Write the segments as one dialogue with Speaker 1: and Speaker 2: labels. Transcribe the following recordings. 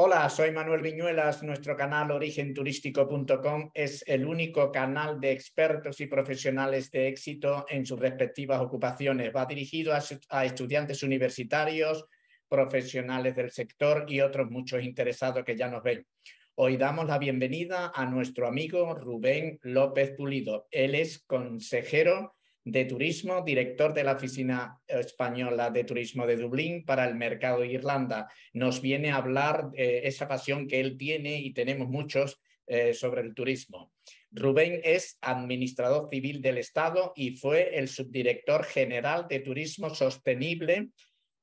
Speaker 1: Hola, soy Manuel Viñuelas. Nuestro canal origenturístico.com es el único canal de expertos y profesionales de éxito en sus respectivas ocupaciones. Va dirigido a, a estudiantes universitarios, profesionales del sector y otros muchos interesados que ya nos ven. Hoy damos la bienvenida a nuestro amigo Rubén López Pulido. Él es consejero de Turismo, director de la Oficina Española de Turismo de Dublín para el mercado de Irlanda. Nos viene a hablar de eh, esa pasión que él tiene y tenemos muchos eh, sobre el turismo. Rubén es administrador civil del Estado y fue el subdirector general de Turismo Sostenible.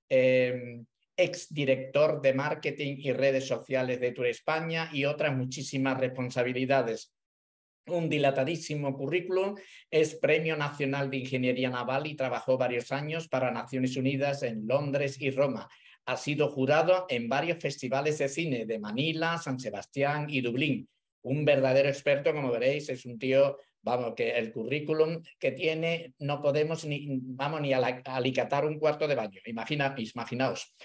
Speaker 1: Em, exdirector de marketing y redes sociales de Tour España y otras muchísimas responsabilidades un dilatadísimo currículum, es Premio Nacional de Ingeniería Naval y trabajó varios años para Naciones Unidas en Londres y Roma. Ha sido jurado en varios festivales de cine de Manila, San Sebastián y Dublín. Un verdadero experto, como veréis, es un tío, vamos, que el currículum que tiene no podemos ni, vamos, ni alicatar un cuarto de baño. Imagina, imaginaos.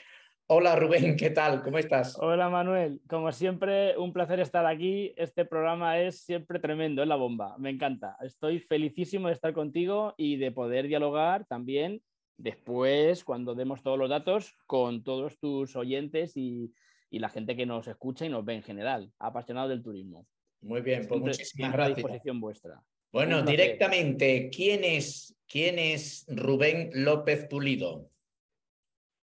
Speaker 1: Hola Rubén, ¿qué tal? ¿Cómo estás?
Speaker 2: Hola Manuel, como siempre, un placer estar aquí. Este programa es siempre tremendo, es la bomba, me encanta. Estoy felicísimo de estar contigo y de poder dialogar también después, cuando demos todos los datos, con todos tus oyentes y, la gente que nos escucha y nos ve en general, apasionado del turismo.
Speaker 1: Muy bien, pues muchísimas gracias. disposición vuestra. Bueno, directamente, ¿quién es, ¿quién es Rubén López Pulido?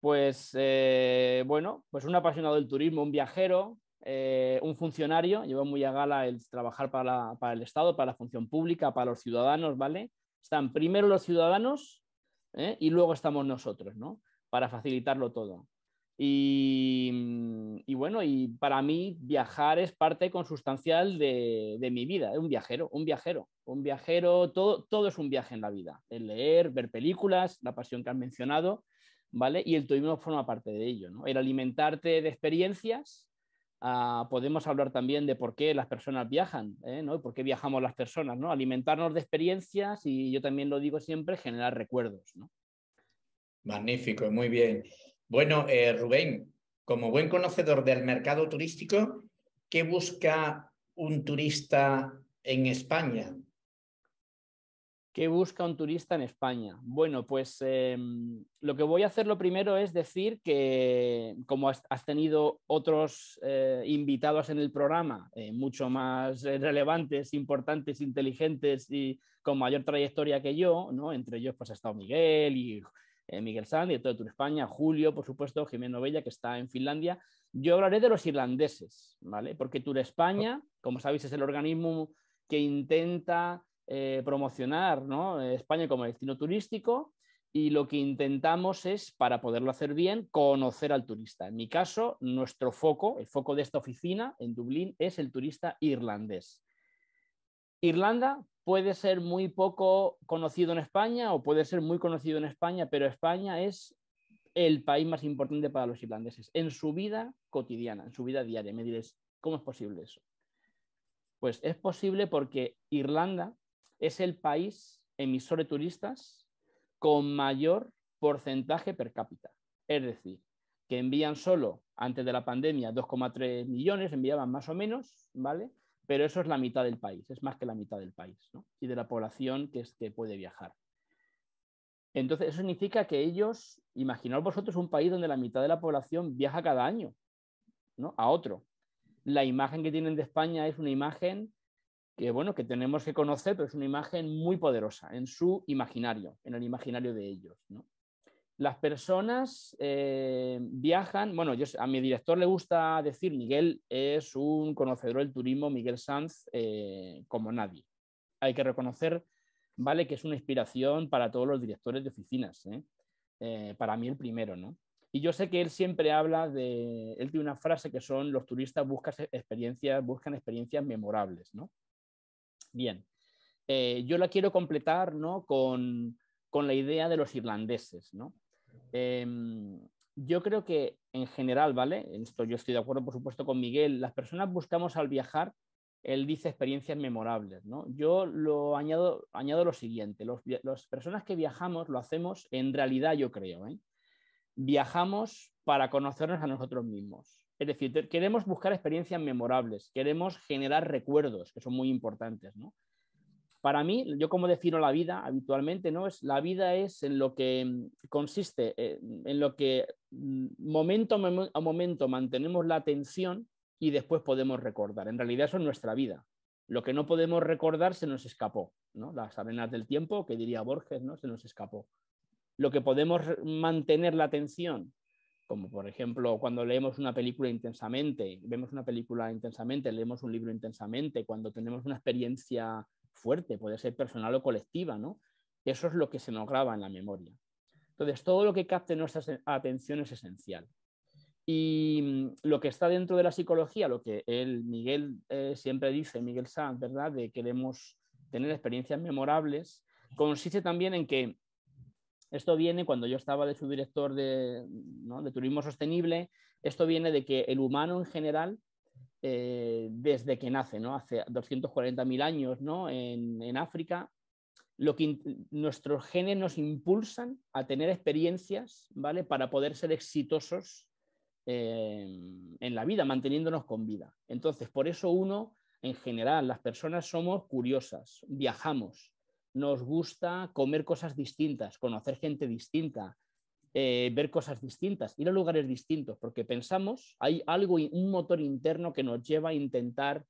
Speaker 2: Pues eh, bueno, pues un apasionado del turismo, un viajero, eh, un funcionario, lleva muy a gala el trabajar para, el Estado, para la función pública, para los ciudadanos, ¿vale? Están primero los ciudadanos ¿eh? y luego estamos nosotros, ¿no? Para facilitarlo todo. Y, bueno, y para mí viajar es parte consustancial de, mi vida, es un viajero, un viajero, un viajero, todo, todo es un viaje en la vida, el leer, ver películas, la pasión que han mencionado, ¿vale? Y el turismo forma parte de ello, ¿no? El alimentarte de experiencias, ah, podemos hablar también de por qué las personas viajan, ¿eh? ¿no? por qué viajamos las personas, ¿no? Alimentarnos de experiencias y yo también lo digo siempre, generar recuerdos, ¿no?
Speaker 1: Magnífico, muy bien. Bueno, eh, Rubén, como buen conocedor del mercado turístico, ¿qué busca un turista en España? ¿Qué busca un turista en España? Bueno,
Speaker 2: pues em, lo que voy a hacer lo primero es decir que como has, tenido otros eh, invitados en el programa, eh, mucho más eh, relevantes, importantes, inteligentes y con mayor trayectoria que yo, ¿no? entre ellos pues ha estado Miguel y Miguel Sand, y de Tour España, Julio, por supuesto, Jimeno Novella que está en Finlandia. Yo hablaré de los irlandeses, ¿vale? Porque Tour España, como sabéis, es el organismo que intenta eh, promocionar España como destino turístico y lo que intentamos es, para poderlo hacer bien, conocer al turista. En mi caso, nuestro foco, el foco de esta oficina en Dublín es el turista irlandés. Irlanda puede ser muy poco conocido en España o puede ser muy conocido en España, pero España es el país más importante para los irlandeses en su vida cotidiana, en su vida diaria. Me diréis, ¿cómo es posible eso? Pues es posible porque Irlanda es el país emisor de turistas con mayor porcentaje per cápita. Es decir, que envían solo, antes de la pandemia, 2,3 millones, enviaban más o menos, ¿vale? Pero eso es la mitad del país, es más que la mitad del país, ¿no? Y de la población que, es, que puede viajar. Entonces, eso significa que ellos, imaginaos vosotros un país donde la mitad de la población viaja cada año, ¿no? A otro. La imagen que tienen de España es una imagen que bueno, que tenemos que conocer, pero es una imagen muy poderosa en su imaginario, en el imaginario de ellos. ¿no? Las personas eh, viajan, bueno, yo, a mi director le gusta decir, Miguel es un conocedor del turismo, Miguel Sanz, eh, como nadie. Hay que reconocer, vale, que es una inspiración para todos los directores de oficinas, ¿eh? para mí el primero, ¿no? Y yo sé que él siempre habla de, él tiene una frase que son, los turistas buscan experiencias, buscan experiencias memorables, ¿no? bien. Eh, yo la quiero completar ¿no? con, la idea de los irlandeses. ¿no? Em, yo creo que en general, ¿vale? Esto yo estoy de acuerdo, por supuesto, con Miguel. Las personas buscamos al viajar, él dice experiencias memorables, ¿no? Yo lo añado, añado lo siguiente: las personas que viajamos lo hacemos en realidad, yo creo, ¿eh? Viajamos para conocernos a nosotros mismos. Es decir, queremos buscar experiencias memorables, queremos generar recuerdos, que son muy importantes, Para mí, yo como defino la vida habitualmente, ¿no? Es, la vida es en lo que mm, consiste, eh, en lo que mm, momento a momento mantenemos la atención y después podemos recordar. En realidad eso es nuestra vida. Lo que no podemos recordar se nos escapó, ¿no? Las arenas del tiempo, que diría Borges, ¿no? Se nos escapó. Lo que podemos mantener la atención como por ejemplo cuando leemos una película intensamente, vemos una película intensamente, leemos un libro intensamente, cuando tenemos una experiencia fuerte, puede ser personal o colectiva, ¿no? Eso es lo que se nos graba en la memoria. Entonces, todo lo que capte nuestra atención es esencial. Y mm, lo que está dentro de la psicología, lo que Miguel eh, siempre dice, Miguel Sanz, ¿verdad? De queremos tener experiencias memorables, consiste también en que esto viene cuando yo estaba de subdirector de, de turismo sostenible, esto viene de que el humano en general, eh, desde que nace, ¿no? hace 240.000 años en, África, lo que nuestros genes nos impulsan a tener experiencias, ¿vale? Para poder ser exitosos eh, en la vida, manteniéndonos con vida. Entonces, por eso uno, en general, las personas somos curiosas, viajamos, nos gusta comer cosas distintas, conocer gente distinta, eh, ver cosas distintas, ir a lugares distintos, porque pensamos, hay algo, un motor interno que nos lleva a intentar,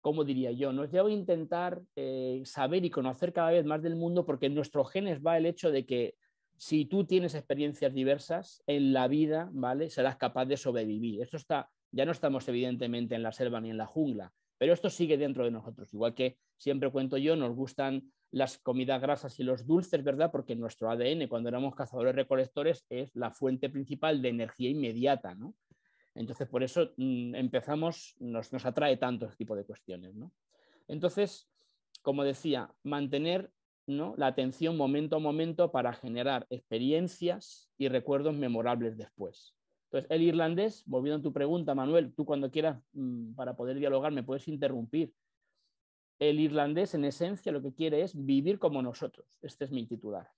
Speaker 2: como diría yo? Nos lleva a intentar eh, saber y conocer cada vez más del mundo, porque en nuestros genes va el hecho de que si tú tienes experiencias diversas en la vida, ¿vale? Serás capaz de sobrevivir. Esto está, ya no estamos evidentemente en la selva ni en la jungla, pero esto sigue dentro de nosotros, igual que siempre cuento yo, nos gustan las comidas grasas y los dulces, ¿verdad? Porque nuestro ADN, cuando éramos cazadores recolectores, es la fuente principal de energía inmediata, ¿no? Entonces, por eso mm, empezamos, nos, atrae tanto este tipo de cuestiones, ¿no? Entonces, como decía, mantener la atención momento a momento para generar experiencias y recuerdos memorables después. Entonces, el irlandés, volviendo a tu pregunta, Manuel, tú cuando quieras, mm, para poder dialogar, me puedes interrumpir. El irlandés, en esencia, lo que quiere es vivir como nosotros. Este es mi titular.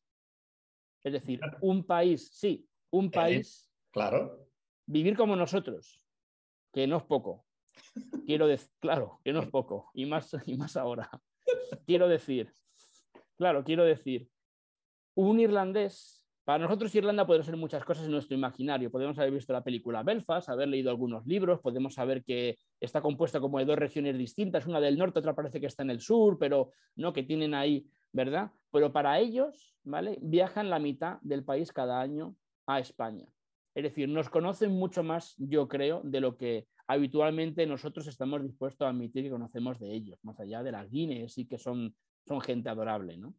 Speaker 2: Es decir, un país, sí, un eh, país. Claro. Vivir como nosotros, que no es poco. Quiero decir, claro, que no es poco, y más, y más ahora. Quiero decir, claro, quiero decir, un irlandés para nosotros Irlanda puede ser muchas cosas en nuestro imaginario. Podemos haber visto la película Belfast, haber leído algunos libros, podemos saber que está compuesta como de dos regiones distintas, una del norte, otra parece que está en el sur, pero no, que tienen ahí, ¿verdad? Pero para ellos, ¿vale? Viajan la mitad del país cada año a España. Es decir, nos conocen mucho más, yo creo, de lo que habitualmente nosotros estamos dispuestos a admitir que conocemos de ellos, más allá de las Guinness y que son, son gente adorable, ¿no?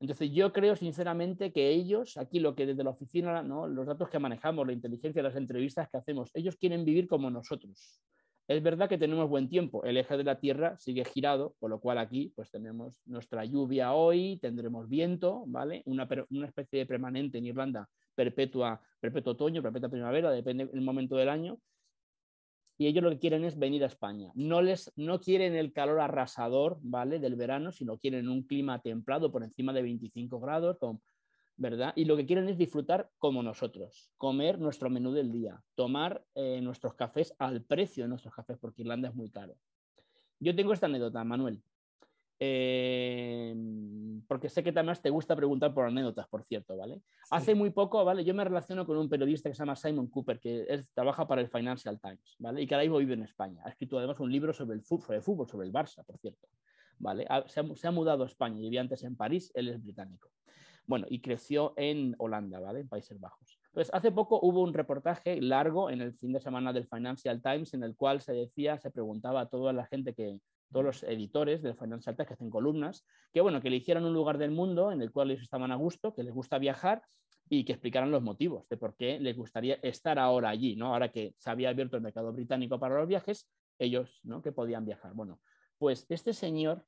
Speaker 2: Entonces yo creo sinceramente que ellos, aquí lo que desde la oficina, ¿no? los datos que manejamos, la inteligencia, las entrevistas que hacemos, ellos quieren vivir como nosotros. Es verdad que tenemos buen tiempo, el eje de la Tierra sigue girado, por lo cual aquí pues tenemos nuestra lluvia hoy, tendremos viento, ¿vale? Una, una especie de permanente en Irlanda, perpetua, perpetuo otoño, perpetua primavera, depende del momento del año, y ellos lo que quieren es venir a España. No, les, no quieren el calor arrasador ¿vale? del verano, sino quieren un clima templado por encima de 25 grados, ¿verdad? Y lo que quieren es disfrutar como nosotros, comer nuestro menú del día, tomar eh, nuestros cafés al precio de nuestros cafés, porque Irlanda es muy caro. Yo tengo esta anécdota, Manuel. Eh, porque sé que también te gusta preguntar por anécdotas, por cierto, ¿vale? Hace muy poco, ¿vale? Yo me relaciono con un periodista que se llama Simon Cooper, que trabaja para el Financial Times, ¿vale? Y que ahora mismo vive en España. Ha escrito además un libro sobre el fútbol, sobre el, Barça, por cierto, ¿vale? se, ha, se, ha, mudado a España, vivía antes en París, él es británico. Bueno, y creció en Holanda, ¿vale? En Países Bajos. Entonces, pues hace poco hubo un reportaje largo en el fin de semana del Financial Times en el cual se decía, se preguntaba a toda la gente que, todos los editores del Financial Times que hacen columnas, que bueno, que le hicieran un lugar del mundo en el cual ellos estaban a gusto, que les gusta viajar y que explicaran los motivos de por qué les gustaría estar ahora allí, ¿no? Ahora que se había abierto el mercado británico para los viajes, ellos, ¿no? Que podían viajar. Bueno, pues este señor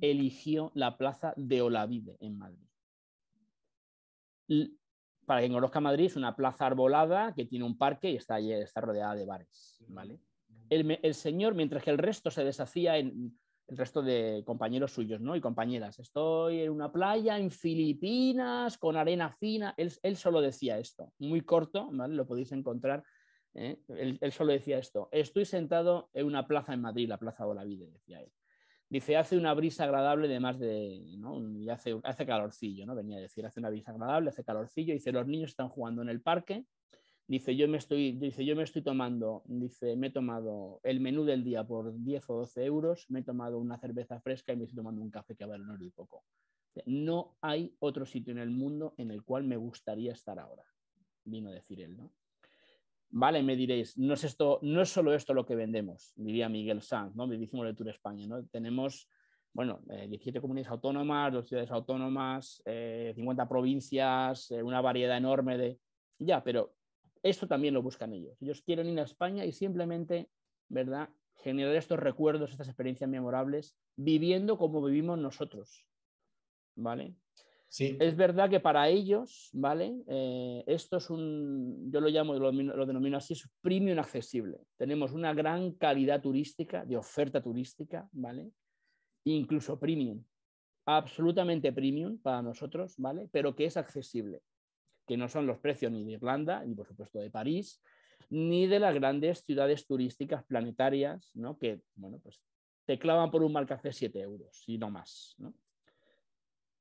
Speaker 2: eligió la plaza de Olavide en Madrid. para quien conozca Madrid, es una plaza arbolada que tiene un parque y está, está rodeada de bares, ¿vale? el, señor, mientras que el resto se deshacía en el resto de compañeros suyos ¿no? y compañeras. Estoy en una playa en Filipinas con arena fina. Él, solo decía esto, muy corto, ¿vale? lo podéis encontrar. ¿eh? Él, solo decía esto. Estoy sentado en una plaza en Madrid, la Plaza Vida, decía él. Dice, hace una brisa agradable de más de, ¿no? Y hace, hace calorcillo, ¿no? Venía a decir, hace una brisa agradable, hace calorcillo. Dice, los niños están jugando en el parque, Dice, yo me estoy, dice, yo me estoy tomando, dice, me he tomado el menú del día por 10 o 12 euros, me he tomado una cerveza fresca y me estoy tomando un café que vale un euro y poco. No hay otro sitio en el mundo en el cual me gustaría estar ahora, vino a decir él, ¿no? Vale, me diréis, no es esto, no es solo esto lo que vendemos, diría Miguel Sanz, ¿no? hicimos de Tour España, ¿no? Tenemos, bueno, 17 eh, comunidades autónomas, dos ciudades autónomas, 50 eh, provincias, eh, una variedad enorme de. Ya, pero esto también lo buscan ellos. Ellos quieren ir a España y simplemente, ¿verdad? Generar estos recuerdos, estas experiencias memorables, viviendo como vivimos nosotros, ¿vale? Sí. Es verdad que para ellos, ¿vale? Eh, esto es un, yo lo llamo, lo, lo, denomino así, es premium accesible. Tenemos una gran calidad turística, de oferta turística, ¿vale? Incluso premium, absolutamente premium para nosotros, ¿vale? Pero que es accesible que no son los precios ni de Irlanda, ni por supuesto de París, ni de las grandes ciudades turísticas planetarias, ¿no? que bueno, pues te clavan por un mal café 7 euros y no más.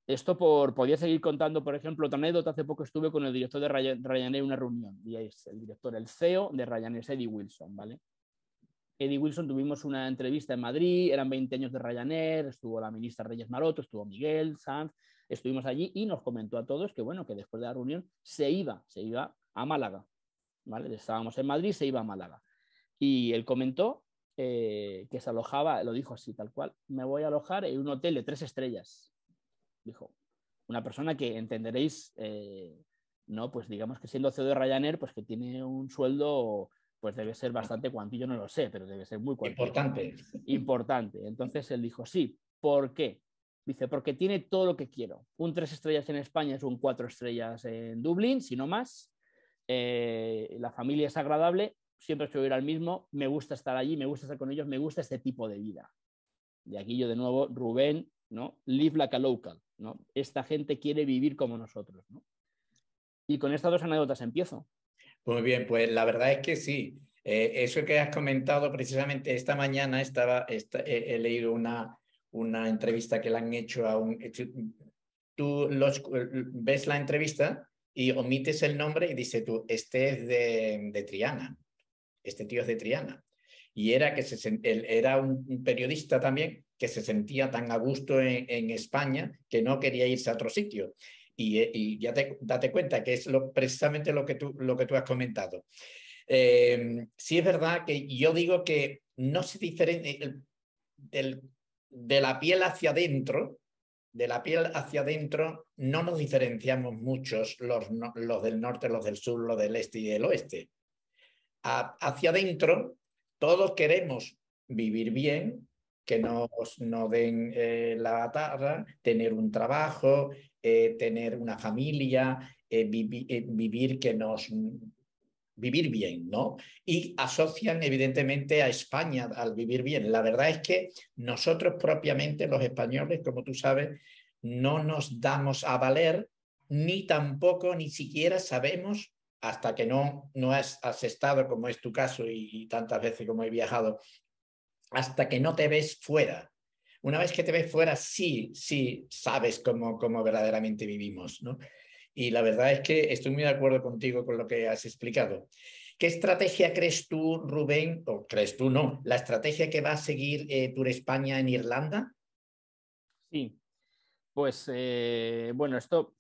Speaker 2: Esto por, podía seguir contando, por ejemplo, otra anécdota. Hace poco estuve con el director de Ryanair en una reunión, y es el director, el CEO de Ryanair, Eddie Wilson, ¿vale? Eddie Wilson tuvimos una entrevista en Madrid, eran 20 años de Ryanair, estuvo la ministra Reyes Maroto, estuvo Miguel Sanz, estuvimos allí y nos comentó a todos que, bueno, que después de la reunión se iba, se iba a Málaga. ¿vale? Estábamos en Madrid, se iba a Málaga. Y él comentó eh, que se alojaba, lo dijo así, tal cual, me voy a alojar en un hotel de tres estrellas. Dijo, una persona que entenderéis, eh, ¿no? Pues digamos que siendo CEO de Ryanair, pues que tiene un sueldo pues debe ser bastante cuantillo, no lo sé, pero debe ser muy cuantillo. Importante. Importante. Entonces él dijo, sí, ¿por qué? Dice, porque tiene todo lo que quiero. Un tres estrellas en España es un cuatro estrellas en Dublín, si no más. Eh, la familia es agradable, siempre estoy ir al mismo, me gusta estar allí, me gusta estar con ellos, me gusta este tipo de vida. Y aquí yo de nuevo, Rubén, ¿no? Live like a local, ¿no? Esta gente quiere vivir como
Speaker 1: nosotros, Y con estas dos anécdotas empiezo. Muy bien, pues la verdad es que sí. Eh, eso que has comentado precisamente esta mañana estaba, he leído una, una entrevista que le han hecho a un... Eh, tú los, eh, ves la entrevista y omites el nombre y dice tú, este es de, de Triana, este tío es de Triana. Y era, que se, era un periodista también que se sentía tan a gusto en, en España que no quería irse a otro sitio. Y, eh, y, ya te, date cuenta que es lo, precisamente lo que tú, lo que tú has comentado. sí es verdad que yo digo que no se diferencia, del de la piel hacia adentro, de la piel hacia adentro, no nos diferenciamos muchos los, del norte, los del sur, los del este y del oeste. hacia adentro, todos queremos vivir bien, que nos, nos den eh, la batalla, tener un trabajo, eh, tener una familia, eh, vivir que nos vivir bien, ¿no? Y asocian evidentemente a España al vivir bien. La verdad es que nosotros propiamente los españoles, como tú sabes, no nos damos a valer ni tampoco ni siquiera sabemos hasta que no, no has, estado, como es tu caso y, y tantas veces como he viajado, hasta que no te ves fuera, una vez que te ves fuera, sí, sí sabes cómo, cómo verdaderamente vivimos, ¿no? Y la verdad es que estoy muy de acuerdo contigo con lo que has explicado. ¿Qué estrategia crees tú, Rubén, o crees tú no, la estrategia que va a seguir eh, Tour España en Irlanda?
Speaker 2: Sí, pues eh, bueno, esto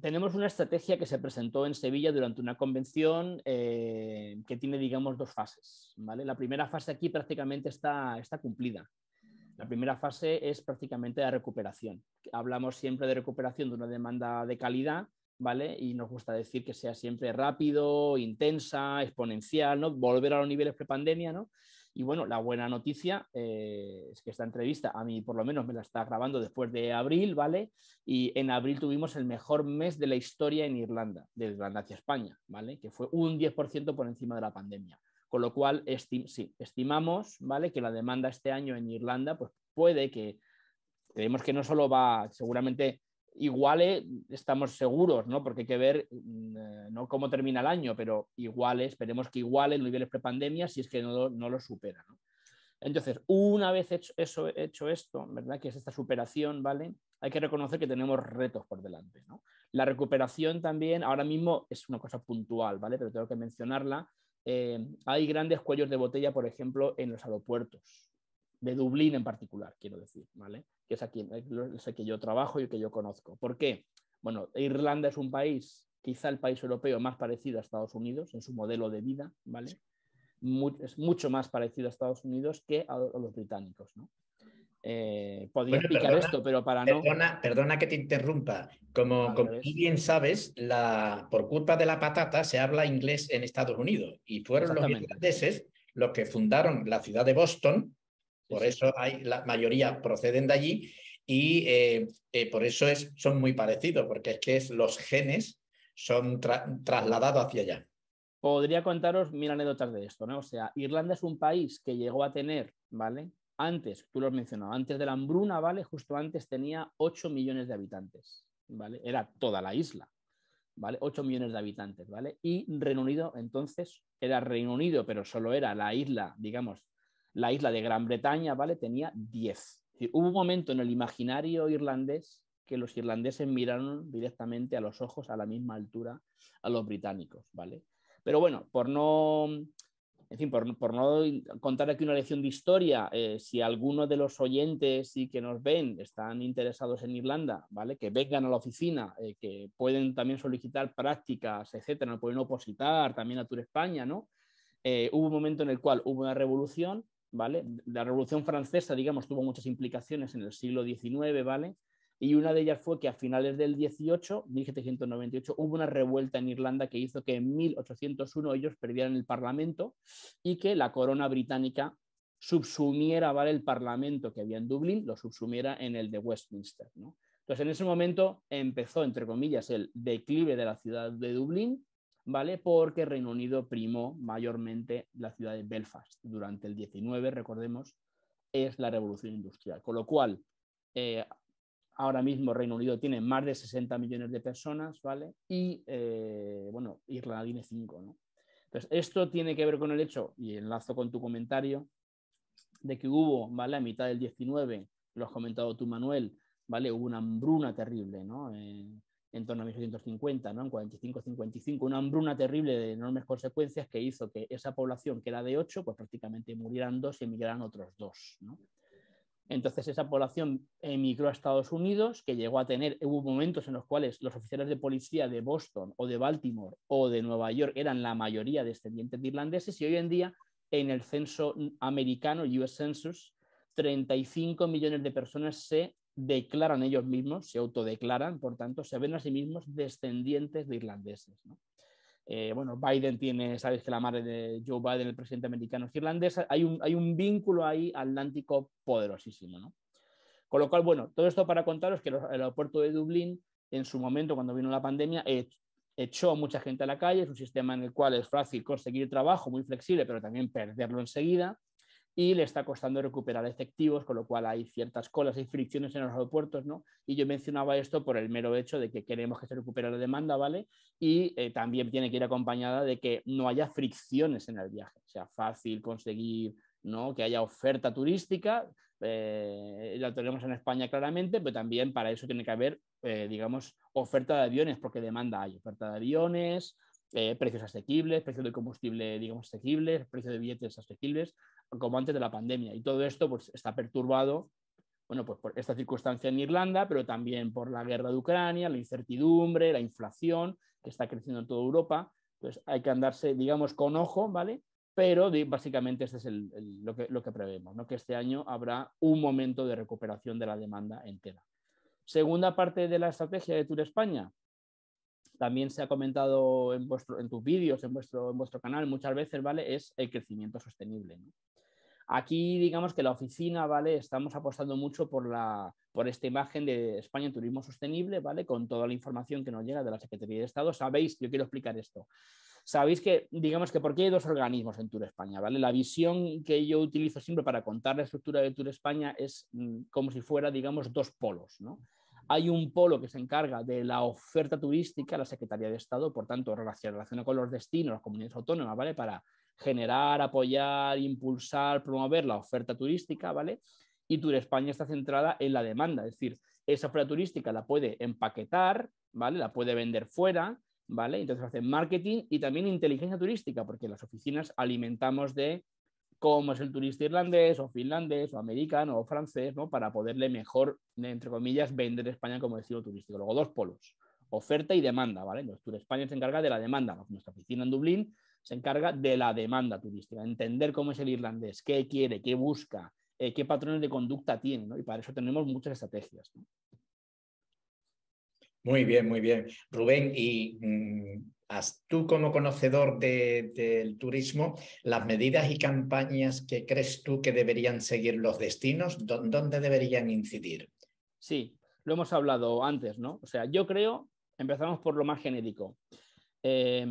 Speaker 2: tenemos una estrategia que se presentó en Sevilla durante una convención eh, que tiene, digamos, dos fases. ¿vale? La primera fase aquí prácticamente está, está cumplida. La primera fase es prácticamente la recuperación. Hablamos siempre de recuperación de una demanda de calidad ¿vale? Y nos gusta decir que sea siempre rápido, intensa, exponencial, ¿no? Volver a los niveles prepandemia, ¿no? Y bueno, la buena noticia eh, es que esta entrevista a mí por lo menos me la está grabando después de abril, ¿vale? Y en abril tuvimos el mejor mes de la historia en Irlanda, de Irlanda hacia España, ¿vale? Que fue un 10% por encima de la pandemia. Con lo cual, estim sí, estimamos, ¿vale? Que la demanda este año en Irlanda, pues puede que, creemos que no solo va, seguramente Igual eh, estamos seguros, ¿no? Porque hay que ver mm, eh, no cómo termina el año, pero igual, eh, esperemos que igualen en niveles prepandemia si es que no, lo supera. Entonces, una vez hecho, eso, hecho esto, ¿verdad? Que es esta superación, ¿vale? Hay que reconocer que tenemos retos por delante, La recuperación también, ahora mismo es una cosa puntual, ¿vale? Pero tengo que mencionarla. hay grandes cuellos de botella, por ejemplo, en los aeropuertos, de Dublín en particular, quiero decir, ¿vale? Que es aquí, eh, sé que yo trabajo y que yo conozco. ¿Por qué? Bueno, Irlanda es un país, quizá el país europeo más parecido a Estados Unidos en su modelo de vida, ¿vale? es mucho más parecido a Estados Unidos que a, los británicos, ¿no?
Speaker 1: Eh, podría explicar esto, pero para perdona, Perdona que te interrumpa. Como, como bien sabes, la, por culpa de la patata se habla inglés en Estados Unidos y fueron los irlandeses los que fundaron la ciudad de Boston por eso hay la mayoría proceden de allí y eh, eh, por eso es, son muy parecidos, porque es que los genes son trasladados hacia allá.
Speaker 2: Podría contaros mil anécdotas de esto, ¿no? O sea, Irlanda es un país que llegó a tener, ¿vale? Antes, tú lo has mencionado, antes de la hambruna, ¿vale? Justo antes tenía 8 millones de habitantes, ¿vale? Era toda la isla, ¿vale? 8 millones de habitantes, ¿vale? Y Reino Unido, entonces, era Reino Unido, pero solo era la isla, digamos, la isla de Gran Bretaña, ¿vale? Tenía 10. hubo un momento en el imaginario irlandés que los irlandeses miraron directamente a los ojos a la misma altura a los británicos, ¿vale? Pero bueno, por no, en fin, por, no contar aquí una lección de historia, eh, si alguno de los oyentes y que nos ven están interesados en Irlanda, ¿vale? Que vengan a la oficina, eh, que pueden también solicitar prácticas, etcétera, pueden opositar también a Tour España, ¿no? Eh, hubo un momento en el cual hubo una revolución, la Revolución Francesa, digamos, tuvo muchas implicaciones en el siglo XIX, ¿vale? Y una de ellas fue que a finales del 18, 1798, hubo una revuelta en Irlanda que hizo que en 1801 ellos perdieran el Parlamento y que la corona británica subsumiera ¿vale? el Parlamento que había en Dublín, lo subsumiera en el de Westminster. Entonces, en ese momento empezó, entre comillas, el declive de la ciudad de Dublín ¿vale? Porque Reino Unido primó mayormente la ciudad de Belfast durante el 19, recordemos, es la revolución industrial. Con lo cual, eh, ahora mismo Reino Unido tiene más de 60 millones de personas, ¿vale? Y, eh, bueno, Irlanda tiene 5, ¿no? Entonces, esto tiene que ver con el hecho, y enlazo con tu comentario, de que hubo, ¿vale? A mitad del 19, lo has comentado tú, Manuel, ¿vale? Hubo una hambruna terrible, ¿no? Eh, en torno a 1850, ¿no? en 45-55, una hambruna terrible de enormes consecuencias que hizo que esa población, que era de ocho pues prácticamente murieran dos y emigraran otros dos. Entonces esa población emigró a Estados Unidos, que llegó a tener, hubo momentos en los cuales los oficiales de policía de Boston o de Baltimore o de Nueva York eran la mayoría descendientes de irlandeses y hoy en día en el censo americano, US Census, 35 millones de personas se declaran ellos mismos, se autodeclaran, por tanto, se ven a sí mismos descendientes de irlandeses. Eh, bueno, Biden tiene, sabes que la madre de Joe Biden, el presidente americano, es irlandesa, hay un, hay un vínculo ahí atlántico poderosísimo. ¿no? Con lo cual, bueno, todo esto para contaros que el aeropuerto de Dublín, en su momento, cuando vino la pandemia, e, echó a mucha gente a la calle, es un sistema en el cual es fácil conseguir trabajo, muy flexible, pero también perderlo enseguida y le está costando recuperar efectivos, con lo cual hay ciertas colas y fricciones en los aeropuertos, ¿no? Y yo mencionaba esto por el mero hecho de que queremos que se recupere la demanda, ¿vale? Y eh, también tiene que ir acompañada de que no haya fricciones en el viaje, sea fácil conseguir, ¿no? Que haya oferta turística, eh, la tenemos en España claramente, pero también para eso tiene que haber, eh, digamos, oferta de aviones, porque demanda hay, oferta de aviones, precios asequibles, precios de combustible, digamos, asequibles, precios de billetes asequibles como antes de la pandemia. Y todo esto pues, está perturbado bueno, pues por esta circunstancia en Irlanda, pero también por la guerra de Ucrania, la incertidumbre, la inflación que está creciendo en toda Europa. Entonces hay que andarse, digamos, con ojo, ¿vale? Pero básicamente este es lo, que, lo, que, prevemos, ¿no? que este año habrá un momento de recuperación de la demanda entera. Segunda parte de la estrategia de Tour España. También se ha comentado en, vuestro, en tus vídeos, en vuestro, en vuestro canal muchas veces, ¿vale? Es el crecimiento sostenible. ¿no? Aquí, digamos que la oficina, ¿vale? Estamos apostando mucho por, la, por esta imagen de España en turismo sostenible, ¿vale? Con toda la información que nos llega de la Secretaría de Estado. Sabéis, yo quiero explicar esto. Sabéis que, digamos que, porque hay dos organismos en Tour España, ¿vale? La visión que yo utilizo siempre para contar la estructura de Tour España es mm, como si fuera, digamos, dos polos, ¿no? Hay un polo que se encarga de la oferta turística, la Secretaría de Estado, por tanto, relaciona con los destinos, las comunidades autónomas, ¿vale? Para generar, apoyar, impulsar, promover la oferta turística, ¿vale? Y Tour España está centrada en la demanda, es decir, esa oferta turística la puede empaquetar, ¿vale? La puede vender fuera, ¿vale? Entonces hace marketing y también inteligencia turística, porque las oficinas alimentamos de cómo es el turista irlandés o finlandés o americano o francés, ¿no? Para poderle mejor, entre comillas, vender España como destino turístico. Luego dos polos, oferta y demanda, ¿vale? Entonces Tour España se encarga de la demanda. Nuestra oficina en Dublín se encarga de la demanda turística, entender cómo es el irlandés, qué quiere, qué busca, eh, qué patrones de conducta tiene, y para eso tenemos muchas estrategias.
Speaker 1: Muy bien, muy bien. Rubén, y mm, tú como conocedor del turismo, las medidas y campañas que crees tú que deberían seguir los destinos, ¿dónde deberían incidir?
Speaker 2: Sí, lo hemos hablado antes, ¿no? O sea, yo creo, empezamos por lo más genérico. Eh,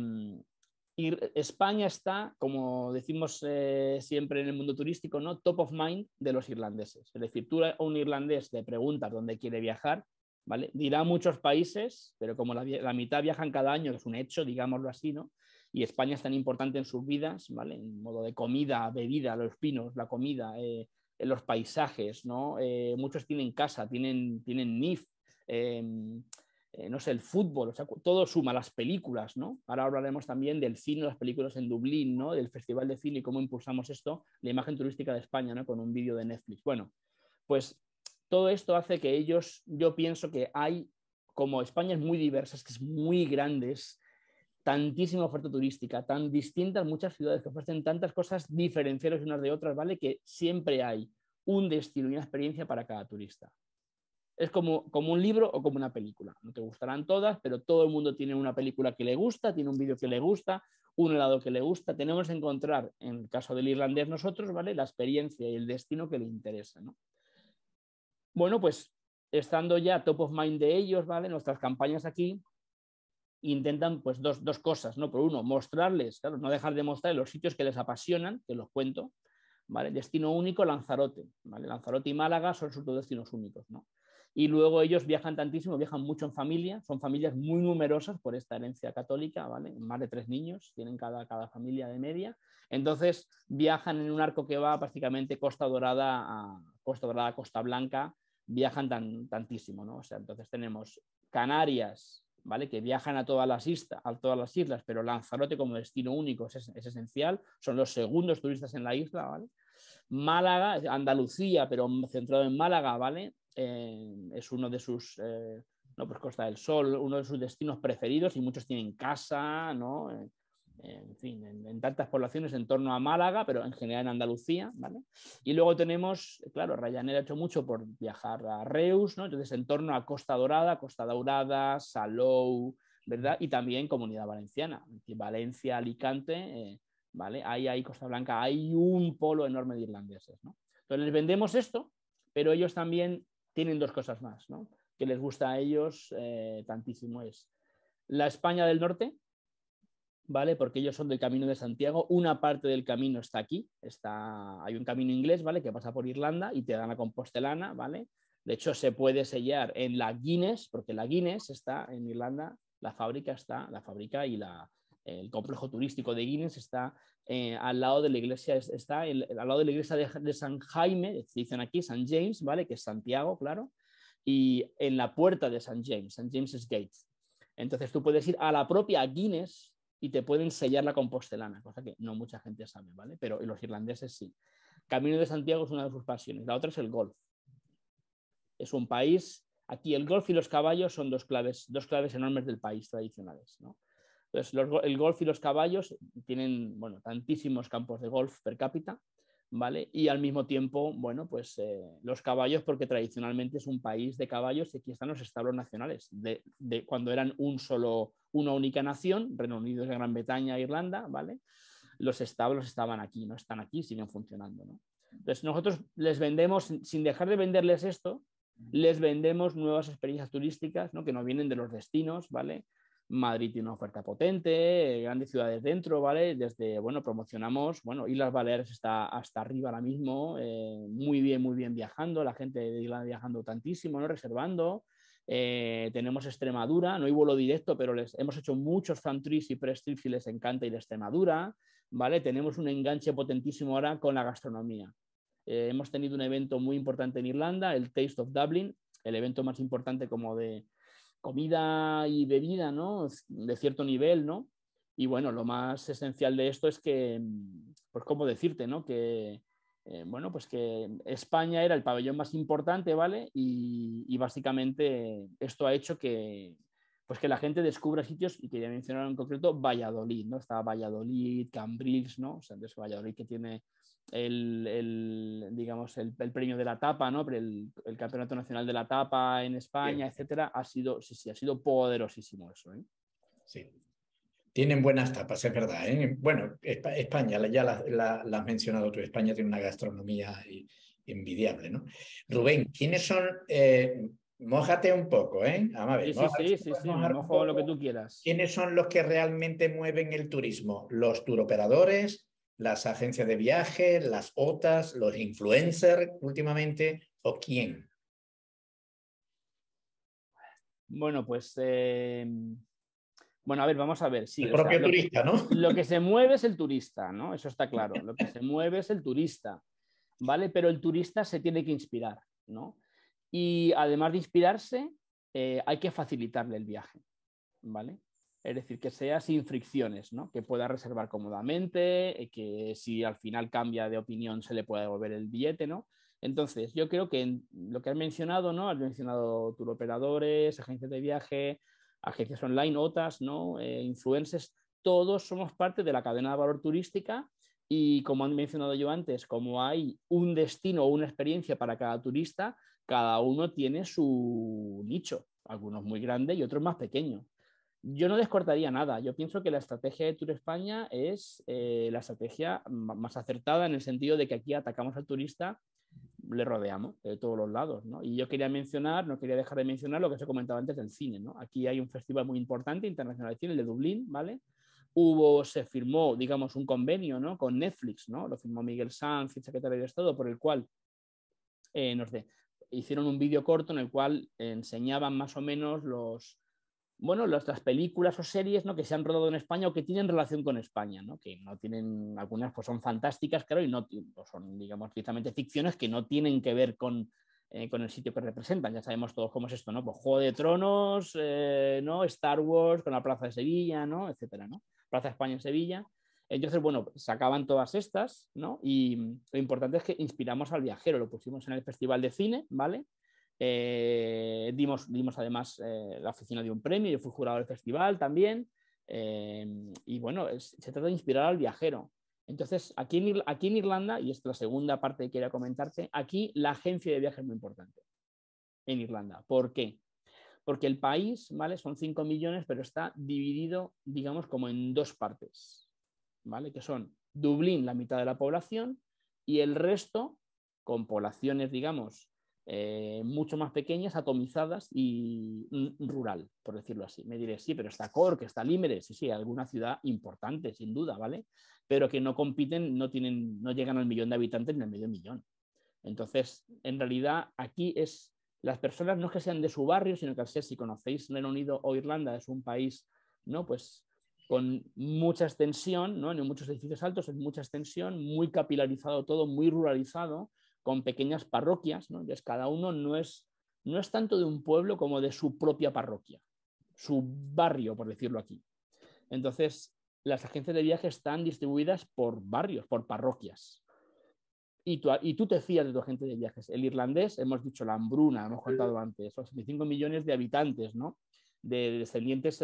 Speaker 2: y España está, como decimos eh, siempre en el mundo turístico, ¿no? top of mind de los irlandeses. Es decir, tú a un irlandés le preguntas dónde quiere viajar, ¿vale? Dirá muchos países, pero como la, mitad viajan cada año, es un hecho, digámoslo así, ¿no? y España es tan importante en sus vidas, ¿vale? En modo de comida, bebida, los pinos, la comida, eh, los paisajes, ¿no? Eh, muchos tienen casa, tienen, tienen NIF, em, eh, no sé, el fútbol, o sea, todo suma, las películas, ¿no? Ahora hablaremos también del cine, las películas en Dublín, ¿no? Del Festival de Cine y cómo impulsamos esto, la imagen turística de España, ¿no? Con un vídeo de Netflix. Bueno, pues todo esto hace que ellos, yo pienso que hay, como España es muy diversa, es que es muy grande, tantísima oferta turística, tan distintas muchas ciudades que ofrecen tantas cosas diferenciadas unas de otras, ¿vale? Que siempre hay un destino y una experiencia para cada turista es como, como un libro o como una película. No te gustarán todas, pero todo el mundo tiene una película que le gusta, tiene un vídeo que le gusta, un helado que le gusta. Tenemos que encontrar, en el caso del irlandés nosotros, ¿vale? La experiencia y el destino que le interesa, Bueno, pues estando ya top of mind de ellos, ¿vale? Nuestras campañas aquí intentan pues dos, cosas, ¿no? Por uno, mostrarles, claro, no dejar de mostrar los sitios que les apasionan, que los cuento, ¿vale? Destino único, Lanzarote, ¿vale? Lanzarote y Málaga son sus dos destinos únicos, ¿no? Y luego ellos viajan tantísimo, viajan mucho en familia, son familias muy numerosas por esta herencia católica, ¿vale? Más de tres niños tienen cada, cada familia de media. Entonces viajan en un arco que va prácticamente Costa Dorada a Costa Dorada, Costa Blanca, viajan tantísimo, ¿no? O sea, entonces tenemos Canarias, ¿vale? Que viajan a todas las, islas a todas las islas, pero Lanzarote como destino único es, es esencial, son los segundos turistas en la isla, ¿vale? Málaga, Andalucía, pero centrado en Málaga, ¿vale? es uno de sus, eh, pues Costa del Sol, uno de sus destinos preferidos y muchos tienen casa, ¿no? Eh, en fin, en, tantas poblaciones en torno a Málaga, pero en general en Andalucía, Y luego tenemos, claro, Ryanair ha hecho mucho por viajar a Reus, ¿no? Entonces, en torno a Costa Dorada, Costa Dourada, Salou, ¿verdad? Y también Comunidad Valenciana, Valencia, Alicante, eh, ¿vale? Ahí hay Costa Blanca, hay un polo enorme de irlandeses, Entonces, vendemos esto, pero ellos también tienen dos cosas más, ¿no? Que les gusta a ellos eh, tantísimo es la España del Norte, ¿vale? Porque ellos son del Camino de Santiago. Una parte del camino está aquí, está, hay un camino inglés, ¿vale? Que pasa por Irlanda y te dan la Compostelana, ¿vale? De hecho, se puede sellar en la Guinness, porque la Guinness está en Irlanda, la fábrica está, la fábrica y la, el complejo turístico de Guinness está eh, al lado de la iglesia, está al lado de la iglesia de, San Jaime, dicen aquí, San James, ¿vale? Que es Santiago, claro, y en la puerta de San James, San James's Gate. Entonces tú puedes ir a la propia Guinness y te pueden sellar la compostelana, cosa que no mucha gente sabe, ¿vale? Pero los irlandeses sí. Camino de Santiago es una de sus pasiones, la otra es el golf. Es un país, aquí el golf y los caballos son dos claves, dos claves enormes del país tradicionales, ¿no? Entonces, el golf y los caballos tienen, bueno, tantísimos campos de golf per cápita, ¿vale? Y al mismo tiempo, bueno, pues eh, los caballos, porque tradicionalmente es un país de caballos y aquí están los establos nacionales, de, cuando eran un solo, una única nación, Reino Unido, Gran Bretaña, e Irlanda, ¿vale? Los establos estaban aquí, no están aquí, siguen funcionando, ¿no? Entonces, nosotros les vendemos, sin dejar de venderles esto, les vendemos nuevas experiencias turísticas, ¿no? Que no vienen de los destinos, ¿vale? Madrid tiene una oferta potente, grandes ciudades dentro, ¿vale? Desde, bueno, promocionamos, bueno, Islas Baleares está hasta arriba ahora mismo, eh, muy bien, muy bien viajando, la gente de Irlanda viajando tantísimo, ¿no? Reservando. Eh, tenemos Extremadura, no hay vuelo directo, pero les, hemos hecho muchos fan trips y press trips y les encanta ir a Extremadura, ¿vale? Tenemos un enganche potentísimo ahora con la gastronomía. Eh, hemos tenido un evento muy importante en Irlanda, el Taste of Dublin, el evento más importante como de, comida y bebida, ¿no? De cierto nivel, ¿no? Y bueno, lo más esencial de esto es que, mm, pues cómo decirte, ¿no? Que, eh, bueno, pues que España era el pabellón más importante, ¿vale? y básicamente esto ha hecho que, pues que la gente descubra sitios y quería mencionar en concreto Valladolid, ¿no? estaba Valladolid, Cambrils, ¿no? O sea, entonces Valladolid que tiene el, digamos, el, premio de la tapa, ¿no? El, campeonato nacional de la tapa en España, etcétera, ha sido, sí, sí, ha sido poderosísimo eso, ¿eh?
Speaker 1: Sí. Tienen buenas tapas, es verdad. ¿eh? Bueno, España, ya la, has mencionado tú, España tiene una gastronomía envidiable, ¿no? Rubén, ¿quiénes son eh, Mójate un poco, ¿eh? Sí, sí, sí, lo
Speaker 2: que tú quieras.
Speaker 1: ¿Quiénes son los que realmente mueven el turismo? Los turoperadores, las agencias de viaje, las OTAs, los influencers últimamente, o quién?
Speaker 2: Bueno, pues. Em, bueno, a ver, vamos a ver. Sí, el propio turista, ¿no? Lo que se mueve es el turista, ¿no? Eso está claro. Lo que se mueve es el turista, ¿vale? Pero el turista se tiene que inspirar, ¿no? Y además de inspirarse, eh, hay que facilitarle el viaje, ¿vale? Es decir, que sea sin fricciones, ¿no? Que pueda reservar cómodamente, eh, que si al final cambia de opinión se le pueda devolver el billete, ¿no? Entonces, yo creo que lo que has mencionado, ¿no? Has mencionado turoperadores, agencias de viaje, agencias online, otras, ¿no? Eh, influencers, todos somos parte de la cadena de valor turística y como han mencionado yo antes, como hay un destino o una experiencia para cada turista, cada uno tiene su nicho, algunos muy grandes y otros más pequeños. Yo no descortaría nada. Yo pienso que la estrategia de Tour España es eh, la estrategia más acertada en el sentido de que aquí atacamos al turista, le rodeamos de todos los lados. Y yo quería mencionar, no quería dejar de mencionar lo que se comentaba antes del cine. Aquí hay un festival muy importante internacional de cine, el de Dublín, ¿vale? Hubo, se firmó, digamos, un convenio ¿no? con Netflix, ¿no? lo firmó Miguel Sanz, el secretario de Estado, por el cual eh, nos, de, hicieron un vídeo corto en el cual enseñaban más o menos los, bueno, las, películas o series ¿no? que se han rodado en España o que tienen relación con España, ¿no? que no tienen, algunas pues son fantásticas, claro, y no pues, son, digamos, precisamente ficciones que no tienen que ver eh, con, el sitio que representan. Ya sabemos todos cómo es esto, ¿no? Pues Juego de Tronos, eh, ¿no? Star Wars con la Plaza de Sevilla, ¿no? Etcétera, ¿no? Plaza España en Sevilla. Entonces, bueno, sacaban todas estas, ¿no? Y mm, lo importante es que inspiramos al viajero, lo pusimos en el Festival de Cine, ¿vale? Eh, dimos, además eh, la oficina de un premio, yo fui jurado del festival también. Eh, y bueno, se trata de inspirar al viajero. Entonces, aquí en, aquí en Irlanda, y esta es la segunda parte que quería comentarte, aquí la agencia de viaje es muy importante en Irlanda. ¿Por qué? Porque el país, ¿vale? Son 5 millones, pero está dividido, digamos, como en dos partes. Que son Dublín, la mitad de la población, y el resto con poblaciones, digamos, eh, mucho más pequeñas, atomizadas y mm, rural, por decirlo así. Me diré, sí, pero está Cork, está Límeres, sí, sí, alguna ciudad importante, sin duda, ¿vale? Pero que no compiten, no, tienen, no llegan al millón de habitantes ni al medio millón. Entonces, en realidad, aquí es, las personas no es que sean de su barrio, sino que al ser, si conocéis Reino Unido o Irlanda, es un país, ¿no? Pues con mucha extensión, ¿no? en muchos edificios altos, en mucha extensión, muy capilarizado todo, muy ruralizado, con pequeñas parroquias, ¿no? cada uno no es, no es tanto de un pueblo como de su propia parroquia, su barrio, por decirlo aquí. Entonces, las agencias de viaje están distribuidas por barrios, por parroquias. Y tú, y tú te fías de tu agente de viajes. El irlandés, hemos dicho la hambruna, hemos contado antes, los 25 millones de habitantes, ¿no? de eh, descendientes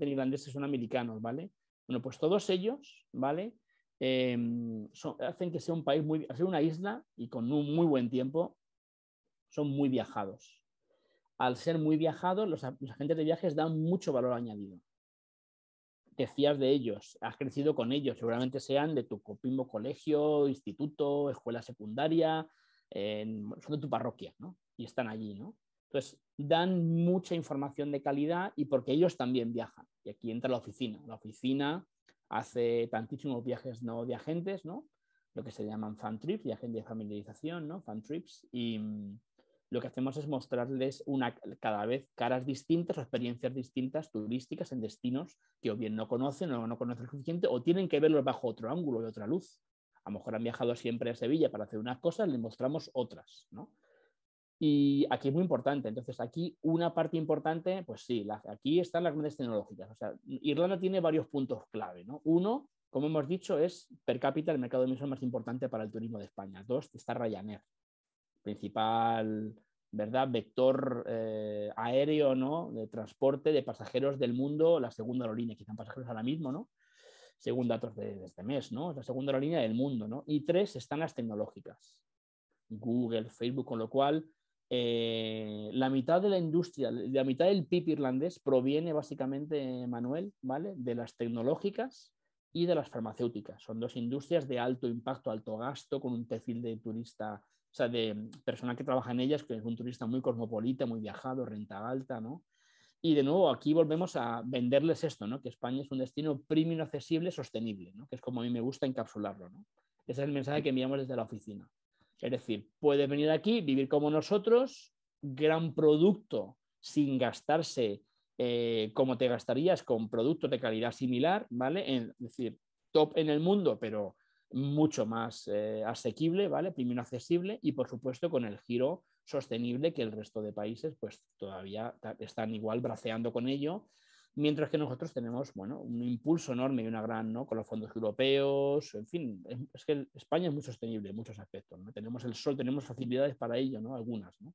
Speaker 2: irlandeses son americanos, ¿vale? Bueno, pues todos ellos, ¿vale? Em, hacen que sea un país muy, hacer una isla y con un muy buen tiempo, son muy viajados. Al ser muy viajados, los, agentes de viajes dan mucho valor añadido. Te fías de ellos, has crecido con ellos, seguramente sean de tu mismo colegio, instituto, escuela secundaria, son de tu parroquia, ¿no? Y están allí, ¿no? Entonces, dan mucha información de calidad y porque ellos también viajan. Y aquí entra la oficina. La oficina hace tantísimos viajes no de agentes, ¿no? Lo que se llaman fan trips, viajes de familiarización, ¿no? Fan trips. Y mm, lo que hacemos es mostrarles una, cada vez caras distintas o experiencias distintas turísticas en destinos que o bien no conocen o no conocen lo suficiente o tienen que verlos bajo otro ángulo y otra luz. A lo mejor han viajado siempre a Sevilla para hacer unas cosas, les mostramos otras, ¿no? Y aquí es muy importante. Entonces, aquí una parte importante, pues sí, aquí están las grandes tecnológicas. O sea, Irlanda tiene varios puntos clave. ¿no? Uno, como hemos dicho, es per cápita el mercado de emisión más importante para el turismo de España. Dos, está Ryanair, principal ¿verdad? vector eh, aéreo ¿no? de transporte de pasajeros del mundo, la segunda aerolínea, quizá pasajeros ahora mismo, ¿no? según datos de, este mes, ¿no? la segunda aerolínea del mundo. ¿no? Y tres, están las tecnológicas. Google, Facebook, con lo cual eh, la mitad de la industria, la mitad del PIB irlandés proviene básicamente, Manuel, ¿vale? De las tecnológicas y de las farmacéuticas. Son dos industrias de alto impacto, alto gasto, con un perfil de turista, o sea, de persona que trabaja en ellas, que es un turista muy cosmopolita, muy viajado, renta alta, ¿no? Y de nuevo, aquí volvemos a venderles esto, ¿no? Que España es un destino premium accesible, sostenible, ¿no? Que es como a mí me gusta encapsularlo, ¿no? Ese es el mensaje que enviamos desde la oficina. Es decir, puedes venir aquí, vivir como nosotros, gran producto sin gastarse eh, como te gastarías con productos de calidad similar, ¿vale? En, es decir, top en el mundo, pero mucho más eh, asequible, ¿vale? Primero accesible y por supuesto con el giro sostenible que el resto de países pues todavía están igual braceando con ello mientras que nosotros tenemos bueno, un impulso enorme y una gran, ¿no? con los fondos europeos, en fin, es, que España es muy sostenible en muchos aspectos, ¿no? tenemos el sol, tenemos facilidades para ello, ¿no? algunas. ¿no?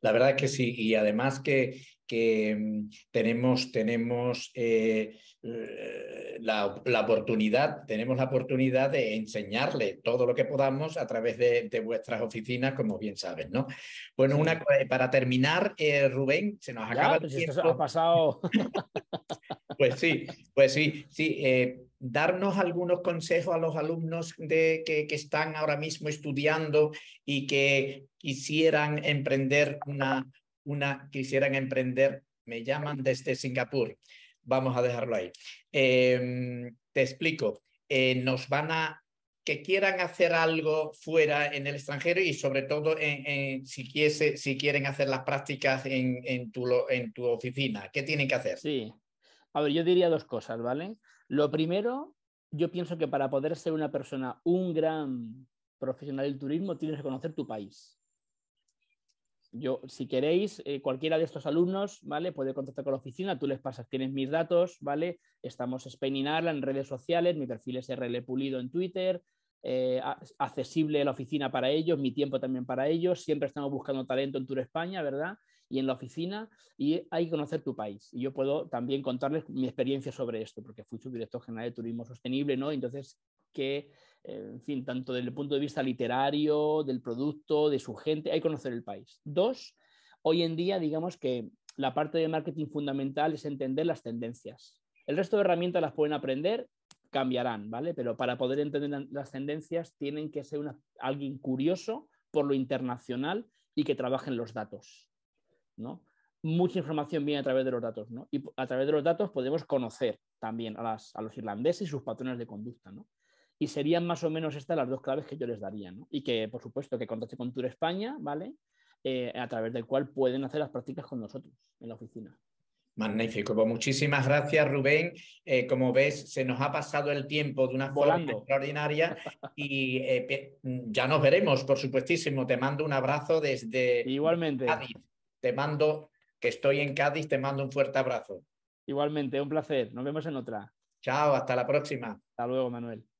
Speaker 1: La verdad es que sí, y además que, que mm, tenemos, tenemos eh, eh, la, oportunidad, tenemos la oportunidad de enseñarle todo lo que podamos a través de, vuestras oficinas, como bien saben, ¿no? Bueno, una eh, para terminar, Rubén, se nos acaba pues tiempo. ha pasado. Pues sí, pues sí, sí. Eh, darnos algunos consejos a los alumnos de, que, están ahora mismo estudiando y que quisieran emprender una, una, quisieran emprender, me llaman desde Singapur. Vamos a dejarlo ahí. Em, te explico. Eh, nos van a que quieran hacer algo fuera en el extranjero y sobre todo en, si, quieren hacer las prácticas en, tu, en tu oficina. ¿Qué tienen que hacer? Sí,
Speaker 2: a ver, yo diría dos cosas, ¿vale? Lo primero, yo pienso que para poder ser una persona, un gran profesional del turismo, tienes que conocer tu país. Yo, si queréis, eh, cualquiera de estos alumnos, ¿vale? Puede contactar con la oficina, tú les pasas, tienes mis datos, ¿vale? Estamos Spain en redes sociales, mi perfil es RL Pulido en Twitter, eh, accesible la oficina para ellos, mi tiempo también para ellos, siempre estamos buscando talento en Tour España, ¿verdad? y en la oficina y hay que conocer tu país. Y yo puedo también contarles mi experiencia sobre esto, porque fui subdirector general de Turismo Sostenible, ¿no? Entonces, que, en fin, tanto desde el punto de vista literario, del producto, de su gente, hay que conocer el país. Dos, hoy en día, digamos que la parte de marketing fundamental es entender las tendencias. El resto de herramientas las pueden aprender, cambiarán, ¿vale? Pero para poder entender las tendencias tienen que ser alguien curioso por lo internacional y que trabajen los datos. Mucha información viene a través de los datos, Y a través de los datos podemos conocer también a, los irlandeses y sus patrones de conducta, Y serían más o menos estas las dos claves que yo les daría, Y que, por supuesto, que contacte con Tour España, ¿vale? Eh, a través
Speaker 1: del cual pueden hacer las prácticas con nosotros en la oficina. Magnífico, pues muchísimas gracias Rubén. Eh, como ves, se nos ha pasado el tiempo de una forma extraordinaria y eh, ya nos veremos, por supuestísimo. Te mando un abrazo desde Igualmente te mando, que estoy en Cádiz, te mando un fuerte abrazo. Igualmente, un placer. Nos vemos en otra. Chao, hasta la próxima. Hasta luego, Manuel.